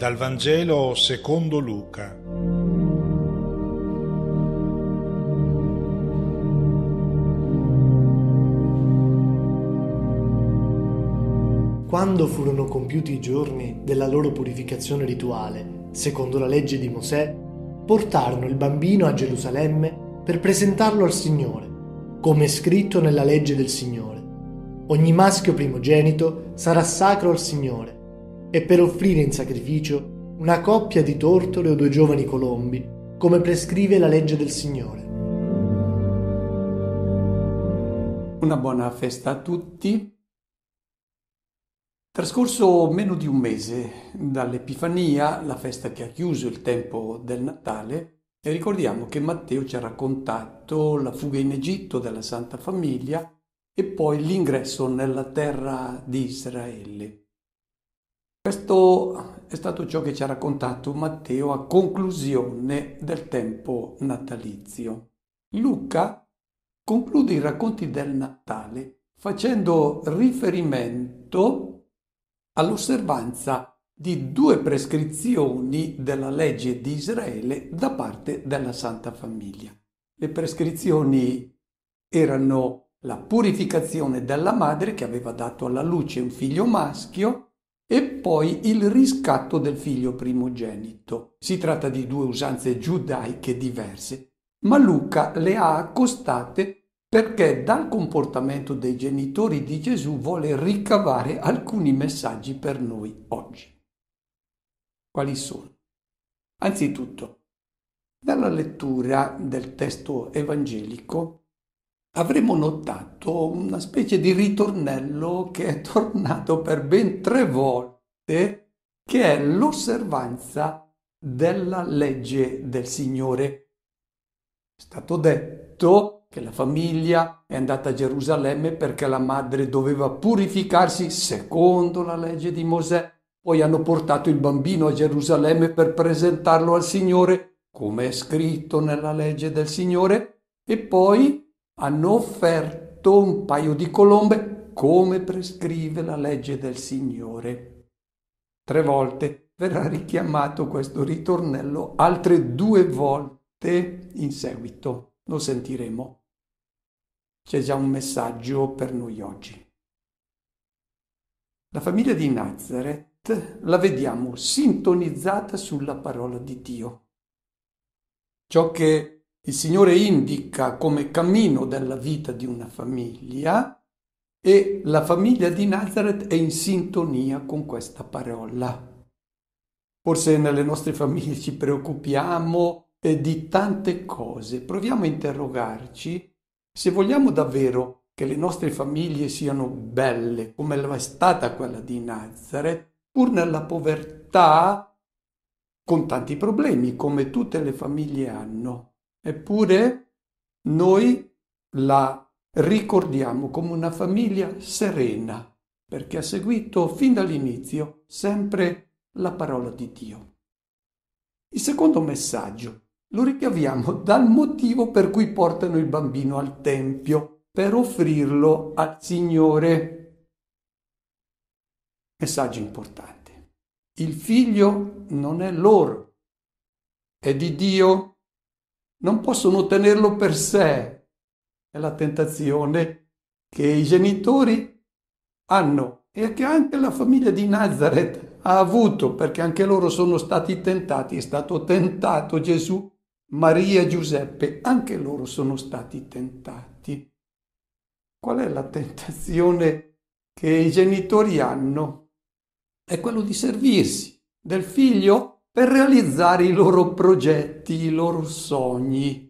Dal Vangelo secondo Luca. Quando furono compiuti i giorni della loro purificazione rituale, secondo la legge di Mosè, portarono il bambino a Gerusalemme per presentarlo al Signore, come è scritto nella legge del Signore. Ogni maschio primogenito sarà sacro al Signore e per offrire in sacrificio una coppia di tortore o due giovani colombi, come prescrive la legge del Signore. Una buona festa a tutti. Trascorso meno di un mese dall'Epifania, la festa che ha chiuso il tempo del Natale, e ricordiamo che Matteo ci ha raccontato la fuga in Egitto della Santa Famiglia e poi l'ingresso nella terra di Israele. Questo è stato ciò che ci ha raccontato Matteo a conclusione del tempo natalizio. Luca conclude i racconti del Natale facendo riferimento all'osservanza di due prescrizioni della legge di Israele da parte della Santa Famiglia. Le prescrizioni erano la purificazione della madre che aveva dato alla luce un figlio maschio e poi il riscatto del figlio primogenito. Si tratta di due usanze giudaiche diverse, ma Luca le ha accostate perché dal comportamento dei genitori di Gesù vuole ricavare alcuni messaggi per noi oggi. Quali sono? Anzitutto, dalla lettura del testo evangelico avremo notato una specie di ritornello che è tornato per ben tre volte, che è l'osservanza della legge del Signore. È stato detto che la famiglia è andata a Gerusalemme perché la madre doveva purificarsi secondo la legge di Mosè. Poi hanno portato il bambino a Gerusalemme per presentarlo al Signore, come è scritto nella legge del Signore, e poi hanno offerto un paio di colombe come prescrive la legge del Signore. Tre volte verrà richiamato questo ritornello, altre due volte in seguito. Lo sentiremo. C'è già un messaggio per noi oggi. La famiglia di Nazareth la vediamo sintonizzata sulla parola di Dio. Ciò che il Signore indica come cammino della vita di una famiglia e la famiglia di Nazareth è in sintonia con questa parola. Forse nelle nostre famiglie ci preoccupiamo di tante cose. Proviamo a interrogarci se vogliamo davvero che le nostre famiglie siano belle come lo è stata quella di Nazareth, pur nella povertà, con tanti problemi come tutte le famiglie hanno. Eppure noi la ricordiamo come una famiglia serena, perché ha seguito fin dall'inizio sempre la parola di Dio. Il secondo messaggio lo ricaviamo dal motivo per cui portano il bambino al Tempio, per offrirlo al Signore. Messaggio importante. Il figlio non è loro, è di Dio non possono tenerlo per sé. È la tentazione che i genitori hanno e che anche la famiglia di Nazareth ha avuto, perché anche loro sono stati tentati, è stato tentato Gesù, Maria, Giuseppe, anche loro sono stati tentati. Qual è la tentazione che i genitori hanno? È quello di servirsi del figlio per realizzare i loro progetti, i loro sogni.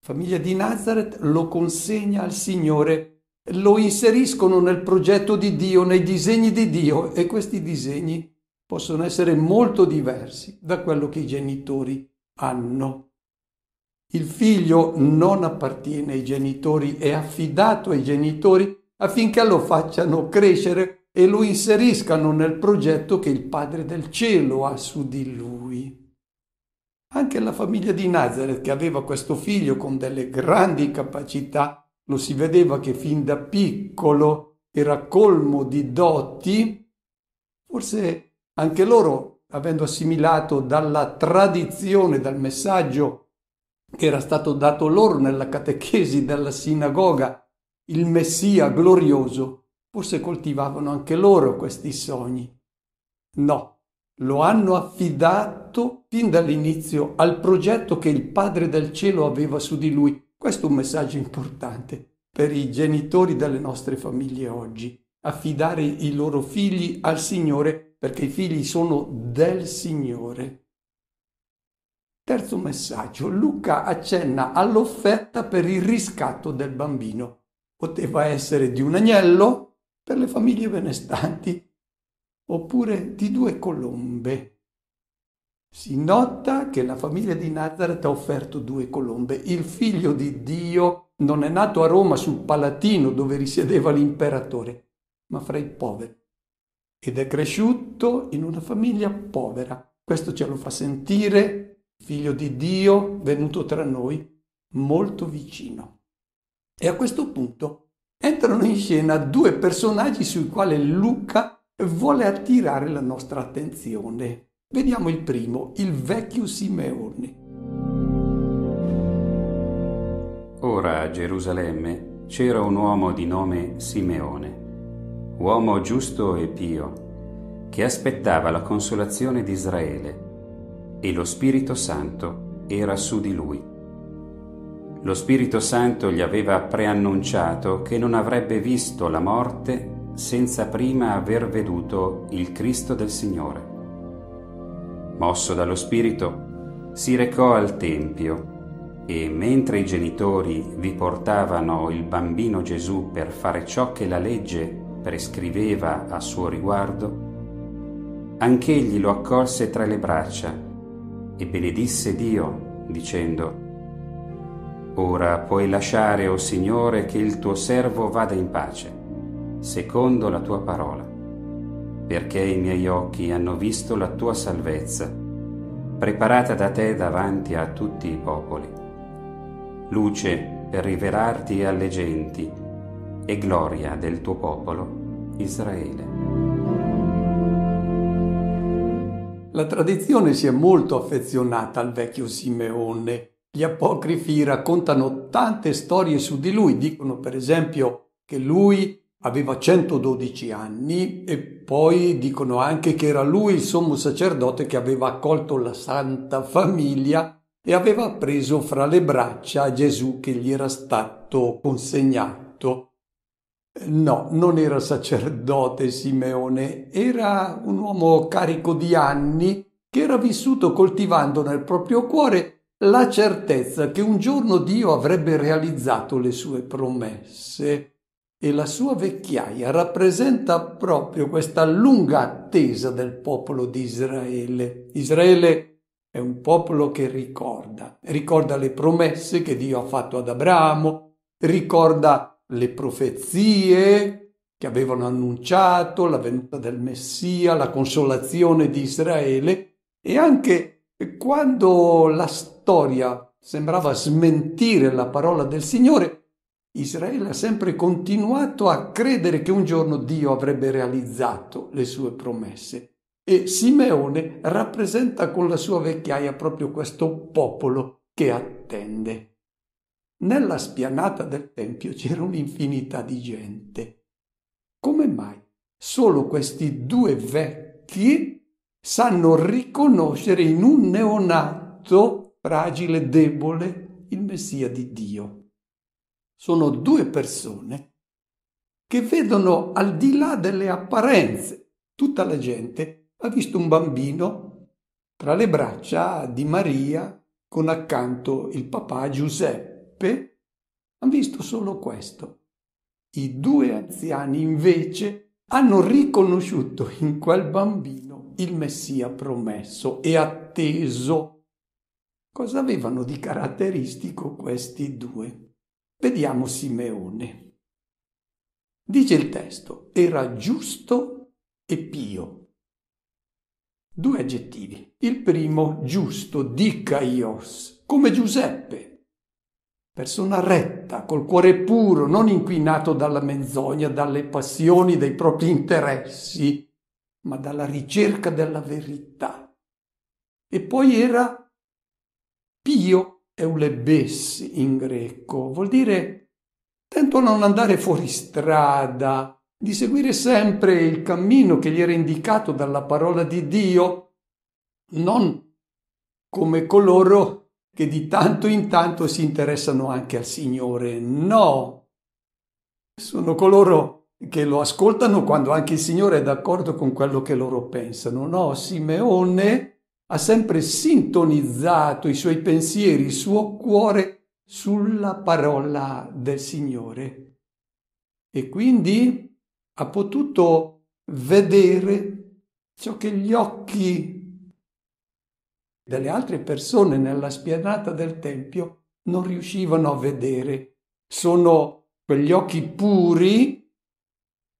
La famiglia di Nazareth lo consegna al Signore, lo inseriscono nel progetto di Dio, nei disegni di Dio e questi disegni possono essere molto diversi da quello che i genitori hanno. Il figlio non appartiene ai genitori, è affidato ai genitori affinché lo facciano crescere e lo inseriscano nel progetto che il Padre del Cielo ha su di lui. Anche la famiglia di Nazareth, che aveva questo figlio con delle grandi capacità, lo si vedeva che fin da piccolo era colmo di doti, forse anche loro, avendo assimilato dalla tradizione, dal messaggio che era stato dato loro nella catechesi della sinagoga, il Messia glorioso, Forse coltivavano anche loro questi sogni. No, lo hanno affidato fin dall'inizio al progetto che il Padre del Cielo aveva su di lui. Questo è un messaggio importante per i genitori delle nostre famiglie oggi. Affidare i loro figli al Signore perché i figli sono del Signore. Terzo messaggio, Luca accenna all'offerta per il riscatto del bambino. Poteva essere di un agnello, per le famiglie benestanti, oppure di due colombe. Si nota che la famiglia di Nazareth ha offerto due colombe. Il figlio di Dio non è nato a Roma sul Palatino dove risiedeva l'imperatore, ma fra i poveri. Ed è cresciuto in una famiglia povera. Questo ce lo fa sentire, figlio di Dio venuto tra noi, molto vicino. E a questo punto entrano in scena due personaggi sui quali Luca vuole attirare la nostra attenzione. Vediamo il primo, il vecchio Simeone. Ora a Gerusalemme c'era un uomo di nome Simeone, uomo giusto e pio, che aspettava la consolazione di Israele, e lo Spirito Santo era su di lui lo Spirito Santo gli aveva preannunciato che non avrebbe visto la morte senza prima aver veduto il Cristo del Signore. Mosso dallo Spirito, si recò al Tempio e mentre i genitori vi portavano il bambino Gesù per fare ciò che la legge prescriveva a suo riguardo, anch'egli lo accolse tra le braccia e benedisse Dio dicendo Ora puoi lasciare, o oh Signore, che il tuo servo vada in pace, secondo la tua parola, perché i miei occhi hanno visto la tua salvezza, preparata da te davanti a tutti i popoli. Luce per rivelarti alle genti e gloria del tuo popolo Israele. La tradizione si è molto affezionata al vecchio Simeone, gli apocrifi raccontano tante storie su di lui, dicono per esempio che lui aveva 112 anni e poi dicono anche che era lui il sommo sacerdote che aveva accolto la Santa Famiglia e aveva preso fra le braccia Gesù che gli era stato consegnato. No, non era sacerdote Simeone, era un uomo carico di anni che era vissuto coltivando nel proprio cuore la certezza che un giorno Dio avrebbe realizzato le sue promesse e la sua vecchiaia rappresenta proprio questa lunga attesa del popolo di Israele. Israele è un popolo che ricorda, ricorda le promesse che Dio ha fatto ad Abramo, ricorda le profezie che avevano annunciato la venuta del Messia, la consolazione di Israele e anche quando la storia storia sembrava smentire la parola del Signore, Israele ha sempre continuato a credere che un giorno Dio avrebbe realizzato le sue promesse. E Simeone rappresenta con la sua vecchiaia proprio questo popolo che attende. Nella spianata del Tempio c'era un'infinità di gente. Come mai solo questi due vecchi sanno riconoscere in un neonato fragile, debole, il Messia di Dio. Sono due persone che vedono al di là delle apparenze. Tutta la gente ha visto un bambino tra le braccia di Maria con accanto il papà Giuseppe. Hanno visto solo questo. I due anziani invece hanno riconosciuto in quel bambino il Messia promesso e atteso Cosa avevano di caratteristico questi due? Vediamo Simeone. Dice il testo, era giusto e pio. Due aggettivi. Il primo, giusto, di come Giuseppe. Persona retta, col cuore puro, non inquinato dalla menzogna, dalle passioni, dai propri interessi, ma dalla ricerca della verità. E poi era Pio è un in greco, vuol dire tento a non andare fuori strada, di seguire sempre il cammino che gli era indicato dalla parola di Dio, non come coloro che di tanto in tanto si interessano anche al Signore. No, sono coloro che lo ascoltano quando anche il Signore è d'accordo con quello che loro pensano. No, Simeone ha sempre sintonizzato i suoi pensieri, il suo cuore sulla parola del Signore e quindi ha potuto vedere ciò che gli occhi delle altre persone nella spianata del Tempio non riuscivano a vedere. Sono quegli occhi puri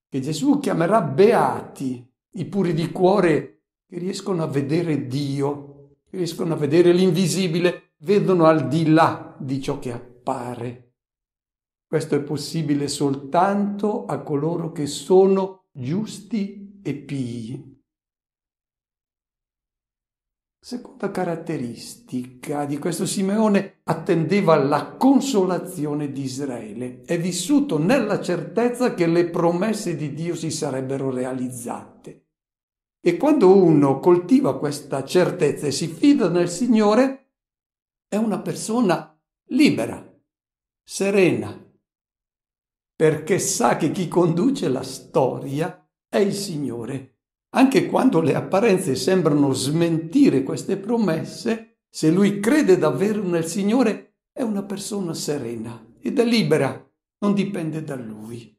che Gesù chiamerà beati, i puri di cuore che riescono a vedere Dio, che riescono a vedere l'invisibile, vedono al di là di ciò che appare. Questo è possibile soltanto a coloro che sono giusti e pii. Seconda caratteristica di questo Simeone attendeva la consolazione di Israele. È vissuto nella certezza che le promesse di Dio si sarebbero realizzate. E quando uno coltiva questa certezza e si fida nel Signore, è una persona libera, serena, perché sa che chi conduce la storia è il Signore. Anche quando le apparenze sembrano smentire queste promesse, se lui crede davvero nel Signore, è una persona serena ed è libera, non dipende da lui.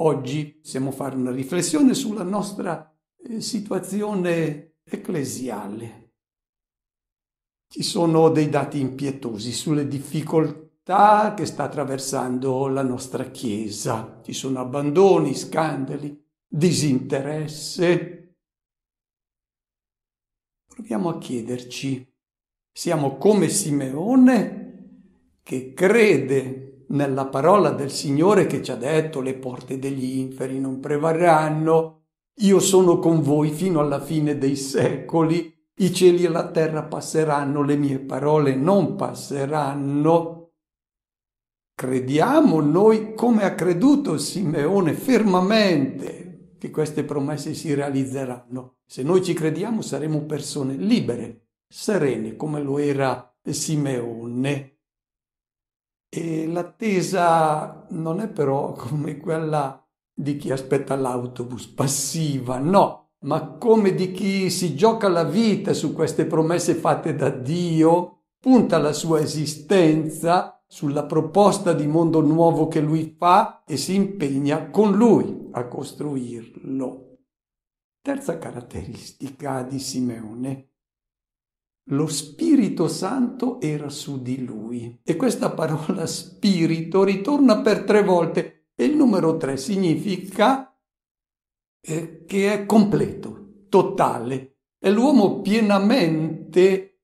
Oggi possiamo fare una riflessione sulla nostra eh, situazione ecclesiale. Ci sono dei dati impietosi sulle difficoltà che sta attraversando la nostra Chiesa. Ci sono abbandoni, scandali, disinteresse. Proviamo a chiederci, siamo come Simeone che crede nella parola del Signore che ci ha detto le porte degli inferi non prevarranno, io sono con voi fino alla fine dei secoli, i cieli e la terra passeranno, le mie parole non passeranno. Crediamo noi come ha creduto Simeone fermamente che queste promesse si realizzeranno. Se noi ci crediamo saremo persone libere, serene come lo era Simeone. E l'attesa non è però come quella di chi aspetta l'autobus, passiva, no, ma come di chi si gioca la vita su queste promesse fatte da Dio, punta la sua esistenza sulla proposta di mondo nuovo che lui fa e si impegna con lui a costruirlo. Terza caratteristica di Simeone lo Spirito Santo era su di lui. E questa parola spirito ritorna per tre volte e il numero tre significa eh, che è completo, totale, è l'uomo pienamente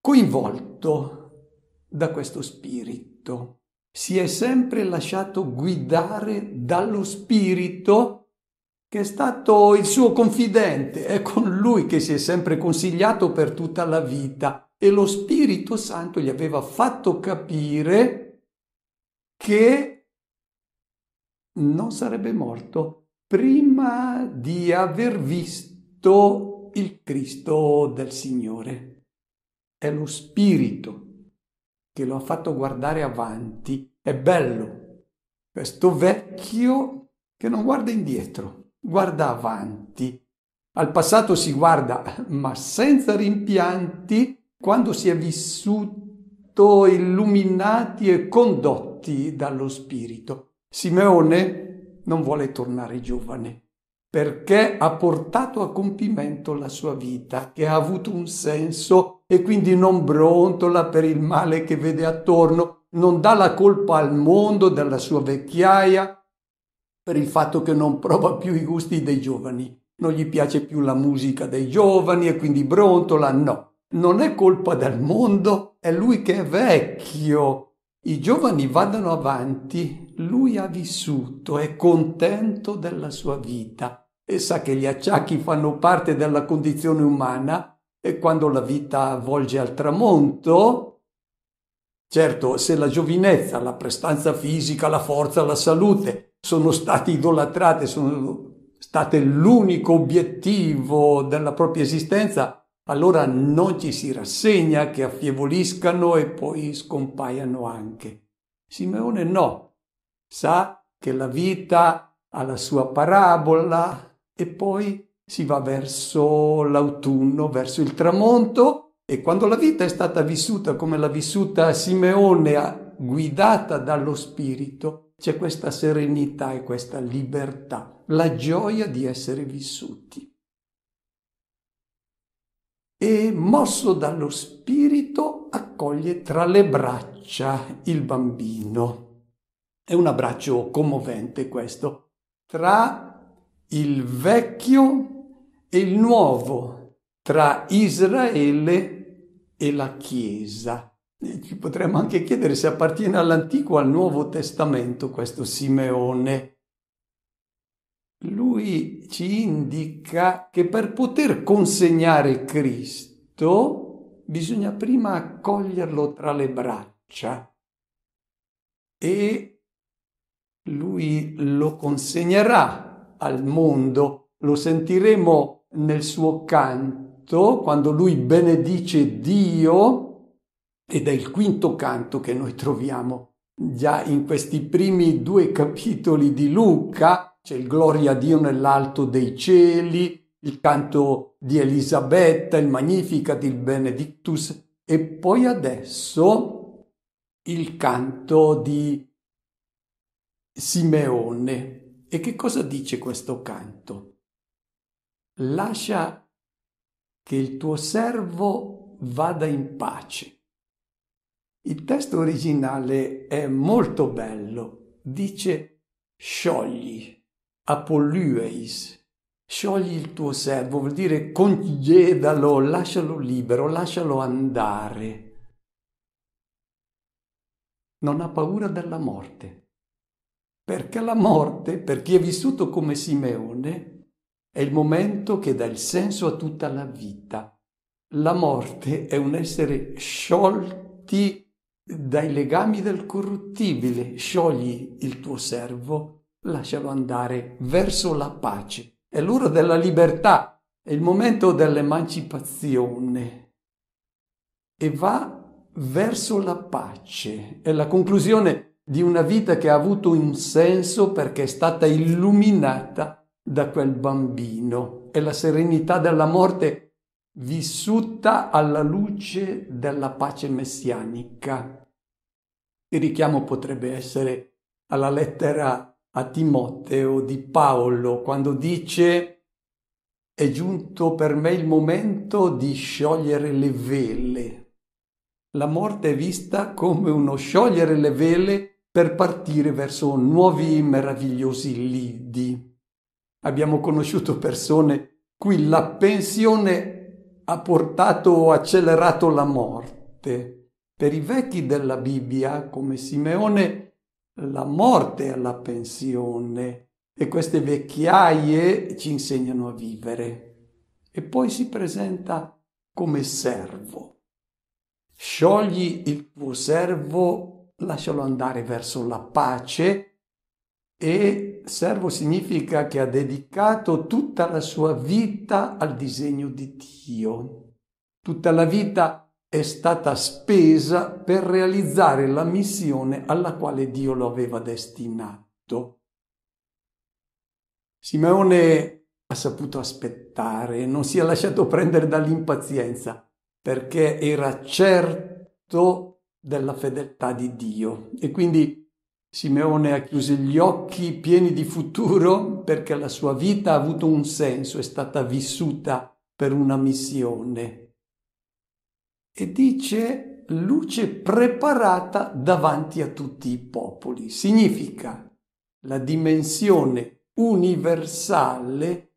coinvolto da questo spirito. Si è sempre lasciato guidare dallo spirito che è stato il suo confidente, è con lui che si è sempre consigliato per tutta la vita e lo Spirito Santo gli aveva fatto capire che non sarebbe morto prima di aver visto il Cristo del Signore. È lo Spirito che lo ha fatto guardare avanti. È bello questo vecchio che non guarda indietro guarda avanti. Al passato si guarda, ma senza rimpianti, quando si è vissuto illuminati e condotti dallo Spirito. Simeone non vuole tornare giovane perché ha portato a compimento la sua vita, che ha avuto un senso e quindi non brontola per il male che vede attorno, non dà la colpa al mondo della sua vecchiaia, per il fatto che non prova più i gusti dei giovani. Non gli piace più la musica dei giovani e quindi brontola. No, non è colpa del mondo, è lui che è vecchio. I giovani vadano avanti, lui ha vissuto, è contento della sua vita e sa che gli acciacchi fanno parte della condizione umana e quando la vita volge al tramonto, certo se la giovinezza, la prestanza fisica, la forza, la salute sono state idolatrate, sono state l'unico obiettivo della propria esistenza, allora non ci si rassegna che affievoliscano e poi scompaiano anche. Simeone no, sa che la vita ha la sua parabola e poi si va verso l'autunno, verso il tramonto e quando la vita è stata vissuta come l'ha vissuta Simeone, guidata dallo Spirito, c'è questa serenità e questa libertà, la gioia di essere vissuti. E mosso dallo spirito accoglie tra le braccia il bambino. È un abbraccio commovente questo, tra il vecchio e il nuovo, tra Israele e la Chiesa. Ci potremmo anche chiedere se appartiene all'Antico o al Nuovo Testamento questo Simeone. Lui ci indica che per poter consegnare Cristo bisogna prima accoglierlo tra le braccia e lui lo consegnerà al mondo, lo sentiremo nel suo canto quando lui benedice Dio ed è il quinto canto che noi troviamo già in questi primi due capitoli di Luca, c'è il Gloria a Dio nell'alto dei cieli, il canto di Elisabetta, il Magnificat, il Benedictus e poi adesso il canto di Simeone. E che cosa dice questo canto? Lascia che il tuo servo vada in pace il testo originale è molto bello. Dice sciogli, apollueis, sciogli il tuo servo, vuol dire congedalo, lascialo libero, lascialo andare. Non ha paura della morte. Perché la morte, per chi è vissuto come Simeone, è il momento che dà il senso a tutta la vita. La morte è un essere sciolti dai legami del corruttibile sciogli il tuo servo, lascialo andare verso la pace. È l'ora della libertà, è il momento dell'emancipazione. E va verso la pace. È la conclusione di una vita che ha avuto un senso perché è stata illuminata da quel bambino. È la serenità della morte vissuta alla luce della pace messianica. Il richiamo potrebbe essere alla lettera a Timoteo di Paolo quando dice è giunto per me il momento di sciogliere le vele. La morte è vista come uno sciogliere le vele per partire verso nuovi meravigliosi lidi. Abbiamo conosciuto persone cui la pensione ha portato o accelerato la morte per i vecchi della Bibbia, come Simeone, la morte è la pensione e queste vecchiaie ci insegnano a vivere. E poi si presenta come servo. Sciogli il tuo servo, lascialo andare verso la pace e servo significa che ha dedicato tutta la sua vita al disegno di Dio. Tutta la vita è stata spesa per realizzare la missione alla quale Dio lo aveva destinato. Simeone ha saputo aspettare, non si è lasciato prendere dall'impazienza, perché era certo della fedeltà di Dio e quindi Simeone ha chiuso gli occhi pieni di futuro perché la sua vita ha avuto un senso, è stata vissuta per una missione e dice luce preparata davanti a tutti i popoli. Significa la dimensione universale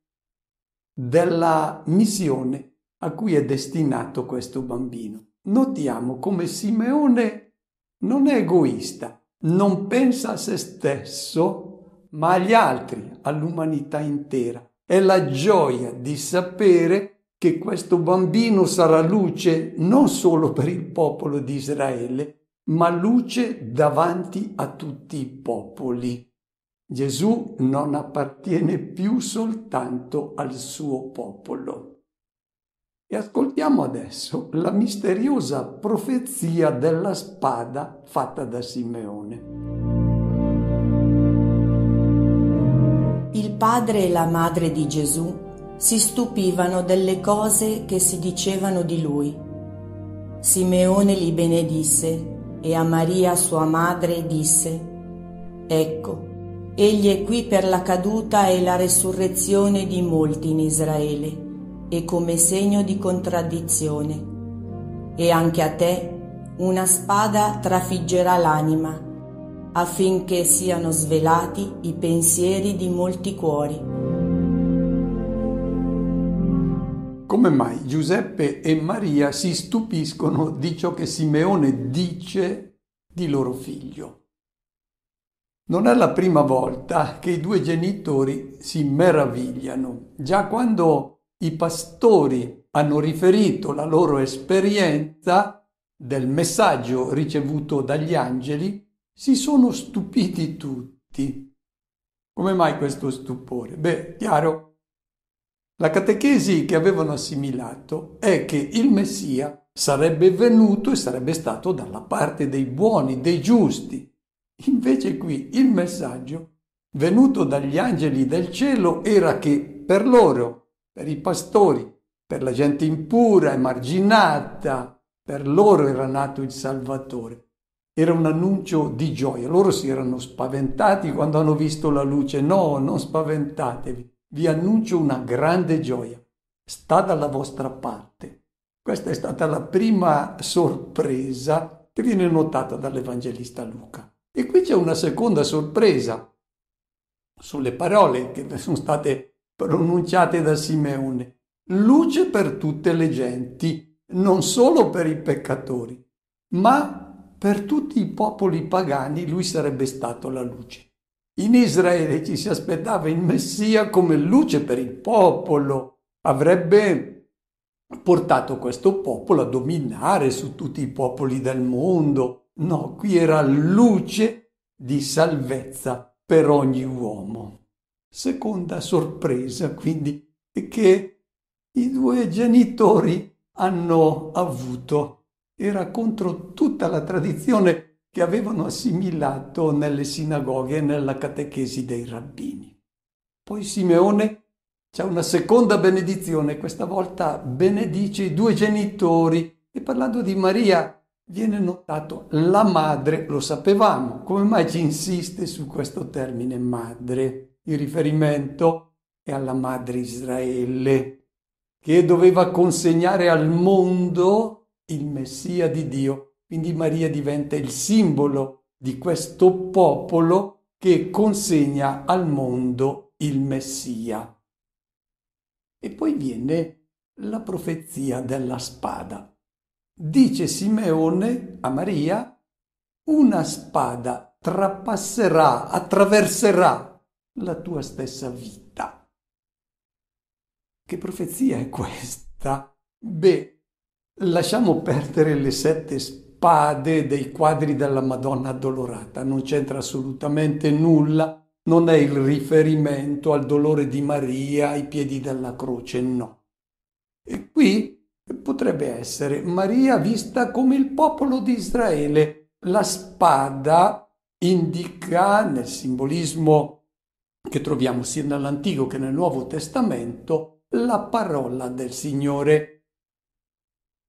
della missione a cui è destinato questo bambino. Notiamo come Simeone non è egoista, non pensa a se stesso, ma agli altri, all'umanità intera. È la gioia di sapere che questo bambino sarà luce non solo per il popolo di Israele, ma luce davanti a tutti i popoli. Gesù non appartiene più soltanto al suo popolo. E ascoltiamo adesso la misteriosa profezia della spada fatta da Simeone. Il padre e la madre di Gesù si stupivano delle cose che si dicevano di lui. Simeone li benedisse e a Maria sua madre disse, Ecco, egli è qui per la caduta e la resurrezione di molti in Israele e come segno di contraddizione. E anche a te una spada trafiggerà l'anima, affinché siano svelati i pensieri di molti cuori come mai Giuseppe e Maria si stupiscono di ciò che Simeone dice di loro figlio. Non è la prima volta che i due genitori si meravigliano. Già quando i pastori hanno riferito la loro esperienza del messaggio ricevuto dagli angeli, si sono stupiti tutti. Come mai questo stupore? Beh, chiaro, la catechesi che avevano assimilato è che il Messia sarebbe venuto e sarebbe stato dalla parte dei buoni, dei giusti. Invece qui il messaggio venuto dagli angeli del cielo era che per loro, per i pastori, per la gente impura, e marginata, per loro era nato il Salvatore. Era un annuncio di gioia. Loro si erano spaventati quando hanno visto la luce. No, non spaventatevi vi annuncio una grande gioia. Sta dalla vostra parte. Questa è stata la prima sorpresa che viene notata dall'Evangelista Luca. E qui c'è una seconda sorpresa sulle parole che sono state pronunciate da Simeone. Luce per tutte le genti, non solo per i peccatori, ma per tutti i popoli pagani lui sarebbe stato la luce. In Israele ci si aspettava il Messia come luce per il popolo, avrebbe portato questo popolo a dominare su tutti i popoli del mondo. No, qui era luce di salvezza per ogni uomo. Seconda sorpresa, quindi, è che i due genitori hanno avuto. Era contro tutta la tradizione che avevano assimilato nelle sinagoghe e nella catechesi dei rabbini. Poi Simeone c'è una seconda benedizione, questa volta benedice i due genitori e parlando di Maria viene notato la madre, lo sapevamo, come mai ci insiste su questo termine madre? Il riferimento è alla madre Israele che doveva consegnare al mondo il Messia di Dio quindi Maria diventa il simbolo di questo popolo che consegna al mondo il Messia. E poi viene la profezia della spada. Dice Simeone a Maria, una spada trapasserà, attraverserà la tua stessa vita. Che profezia è questa? Beh, lasciamo perdere le sette sp- spade dei quadri della Madonna addolorata, non c'entra assolutamente nulla, non è il riferimento al dolore di Maria ai piedi della croce, no. E qui potrebbe essere Maria vista come il popolo di Israele. La spada indica nel simbolismo che troviamo sia nell'Antico che nel Nuovo Testamento la parola del Signore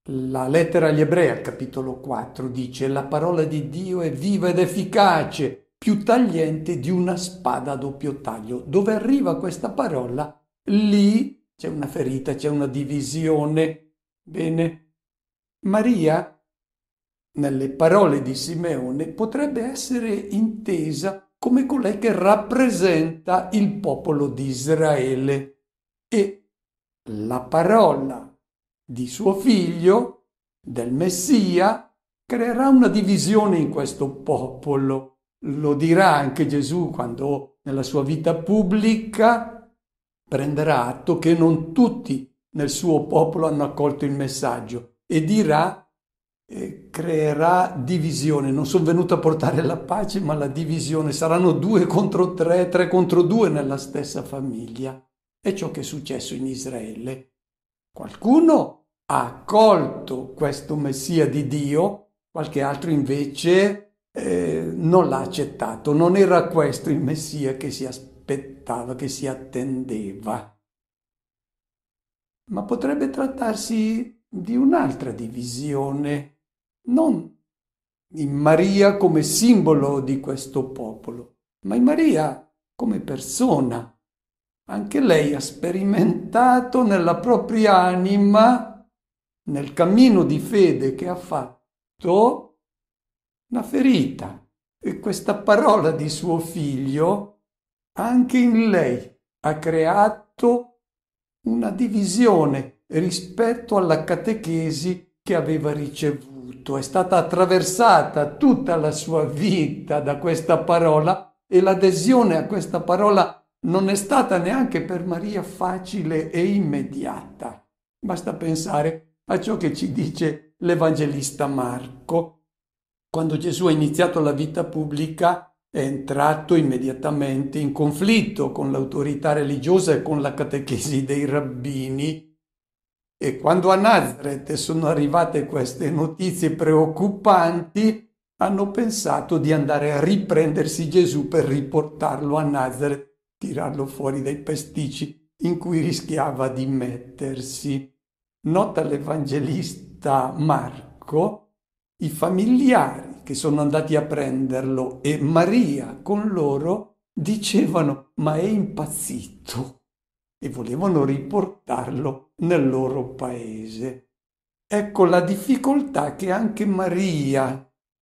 la lettera agli ebrei al capitolo 4 dice la parola di Dio è viva ed efficace, più tagliente di una spada a doppio taglio. Dove arriva questa parola? Lì c'è una ferita, c'è una divisione. Bene, Maria nelle parole di Simeone potrebbe essere intesa come colei che rappresenta il popolo di Israele e la parola di suo figlio, del Messia, creerà una divisione in questo popolo. Lo dirà anche Gesù quando nella sua vita pubblica prenderà atto che non tutti nel suo popolo hanno accolto il messaggio e dirà eh, creerà divisione. Non sono venuto a portare la pace, ma la divisione. Saranno due contro tre, tre contro due nella stessa famiglia. È ciò che è successo in Israele. Qualcuno ha accolto questo Messia di Dio, qualche altro invece eh, non l'ha accettato. Non era questo il Messia che si aspettava, che si attendeva. Ma potrebbe trattarsi di un'altra divisione, non in Maria come simbolo di questo popolo, ma in Maria come persona. Anche lei ha sperimentato nella propria anima nel cammino di fede che ha fatto una ferita e questa parola di suo figlio anche in lei ha creato una divisione rispetto alla catechesi che aveva ricevuto. È stata attraversata tutta la sua vita da questa parola e l'adesione a questa parola non è stata neanche per Maria facile e immediata. Basta pensare a ciò che ci dice l'Evangelista Marco. Quando Gesù ha iniziato la vita pubblica è entrato immediatamente in conflitto con l'autorità religiosa e con la catechesi dei rabbini e quando a Nazareth sono arrivate queste notizie preoccupanti, hanno pensato di andare a riprendersi Gesù per riportarlo a Nazareth, tirarlo fuori dai pesticci in cui rischiava di mettersi. Nota l'Evangelista Marco, i familiari che sono andati a prenderlo e Maria con loro dicevano ma è impazzito e volevano riportarlo nel loro paese. Ecco la difficoltà che anche Maria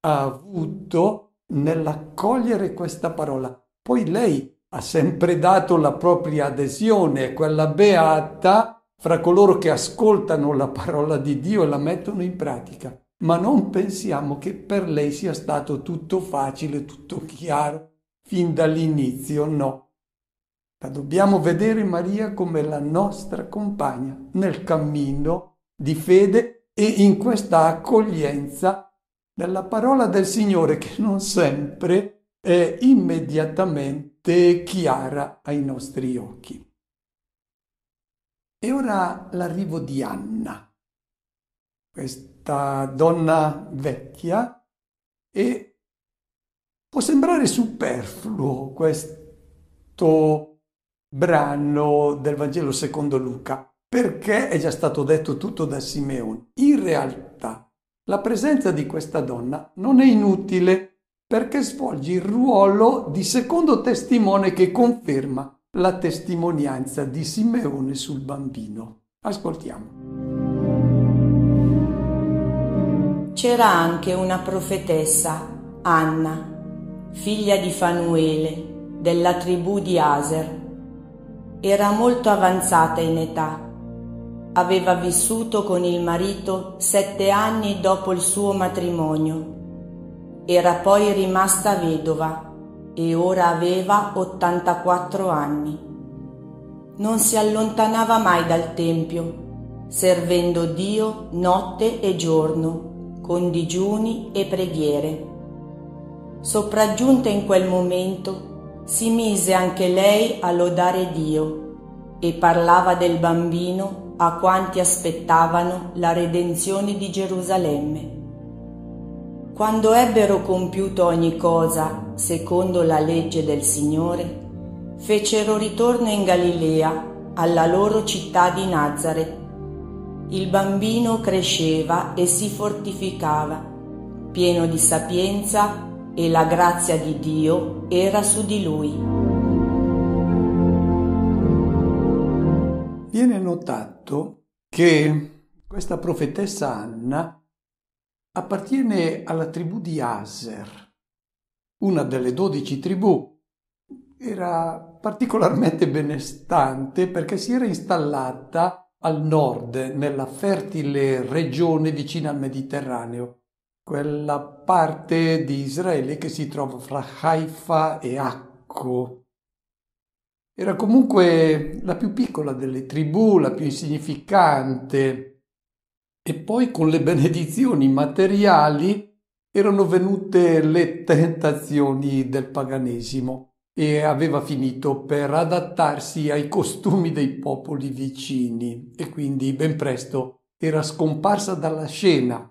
ha avuto nell'accogliere questa parola. Poi lei ha sempre dato la propria adesione, quella beata fra coloro che ascoltano la parola di Dio e la mettono in pratica, ma non pensiamo che per lei sia stato tutto facile, tutto chiaro, fin dall'inizio, no. La dobbiamo vedere Maria come la nostra compagna nel cammino di fede e in questa accoglienza della parola del Signore che non sempre è immediatamente chiara ai nostri occhi. E ora l'arrivo di Anna, questa donna vecchia, e può sembrare superfluo questo brano del Vangelo secondo Luca, perché è già stato detto tutto da Simeone. In realtà la presenza di questa donna non è inutile perché svolge il ruolo di secondo testimone che conferma la testimonianza di Simeone sul bambino. Ascoltiamo. C'era anche una profetessa, Anna, figlia di Fanuele, della tribù di Aser. Era molto avanzata in età. Aveva vissuto con il marito sette anni dopo il suo matrimonio. Era poi rimasta vedova e ora aveva 84 anni. Non si allontanava mai dal Tempio, servendo Dio notte e giorno, con digiuni e preghiere. Sopraggiunta in quel momento, si mise anche lei a lodare Dio e parlava del bambino a quanti aspettavano la redenzione di Gerusalemme. Quando ebbero compiuto ogni cosa secondo la legge del Signore, fecero ritorno in Galilea alla loro città di Nazareth. Il bambino cresceva e si fortificava, pieno di sapienza e la grazia di Dio era su di lui. Viene notato che questa profetessa Anna Appartiene alla tribù di Aser, una delle dodici tribù. Era particolarmente benestante perché si era installata al nord, nella fertile regione vicina al Mediterraneo, quella parte di Israele che si trova fra Haifa e Acco. Era comunque la più piccola delle tribù, la più insignificante, e poi con le benedizioni materiali erano venute le tentazioni del paganesimo e aveva finito per adattarsi ai costumi dei popoli vicini e quindi ben presto era scomparsa dalla scena.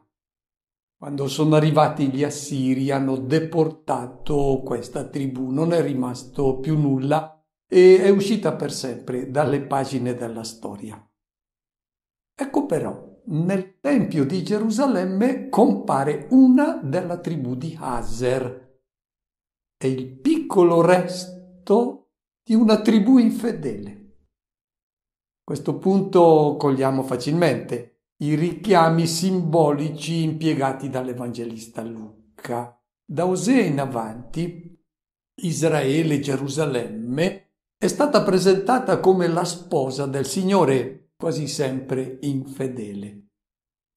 Quando sono arrivati gli Assiri hanno deportato questa tribù, non è rimasto più nulla e è uscita per sempre dalle pagine della storia. Ecco però nel Tempio di Gerusalemme compare una della tribù di Hazer e il piccolo resto di una tribù infedele. Questo punto cogliamo facilmente i richiami simbolici impiegati dall'Evangelista Luca. Da Osea in avanti, Israele e Gerusalemme è stata presentata come la sposa del Signore quasi sempre infedele.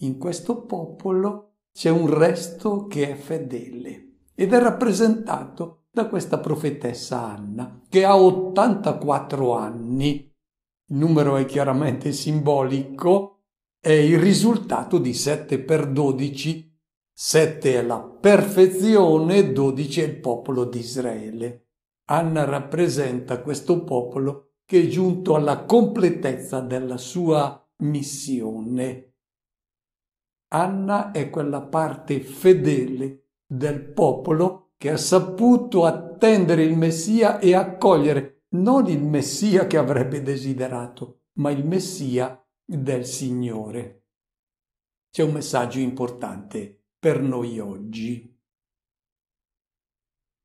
In questo popolo c'è un resto che è fedele ed è rappresentato da questa profetessa Anna che ha 84 anni. Il numero è chiaramente simbolico, è il risultato di 7 per 12 7 è la perfezione, 12 è il popolo di Israele. Anna rappresenta questo popolo che è giunto alla completezza della sua missione. Anna è quella parte fedele del popolo che ha saputo attendere il Messia e accogliere non il Messia che avrebbe desiderato, ma il Messia del Signore. C'è un messaggio importante per noi oggi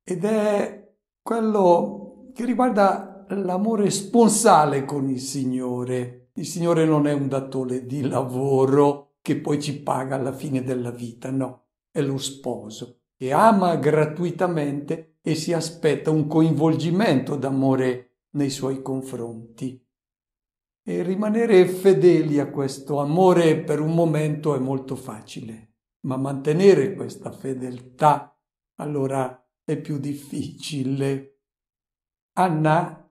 ed è quello che riguarda l'amore sponsale con il Signore. Il Signore non è un datore di lavoro che poi ci paga alla fine della vita, no, è lo sposo che ama gratuitamente e si aspetta un coinvolgimento d'amore nei suoi confronti. E rimanere fedeli a questo amore per un momento è molto facile, ma mantenere questa fedeltà allora è più difficile. Anna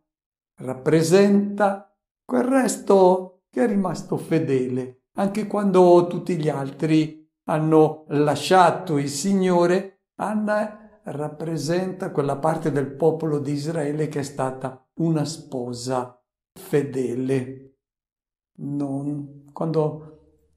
rappresenta quel resto che è rimasto fedele anche quando tutti gli altri hanno lasciato il Signore. Anna rappresenta quella parte del popolo di Israele che è stata una sposa fedele. Non quando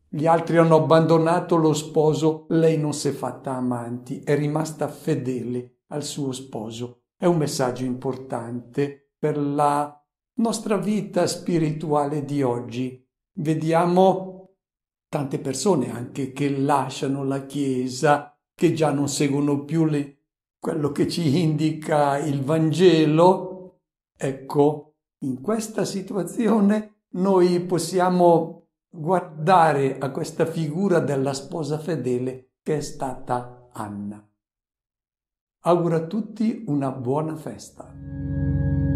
gli altri hanno abbandonato lo sposo, lei non si è fatta amanti, è rimasta fedele al suo sposo. È un messaggio importante per la nostra vita spirituale di oggi. Vediamo tante persone anche che lasciano la Chiesa, che già non seguono più le, quello che ci indica il Vangelo. Ecco, in questa situazione noi possiamo guardare a questa figura della sposa fedele che è stata Anna. Auguro a tutti una buona festa.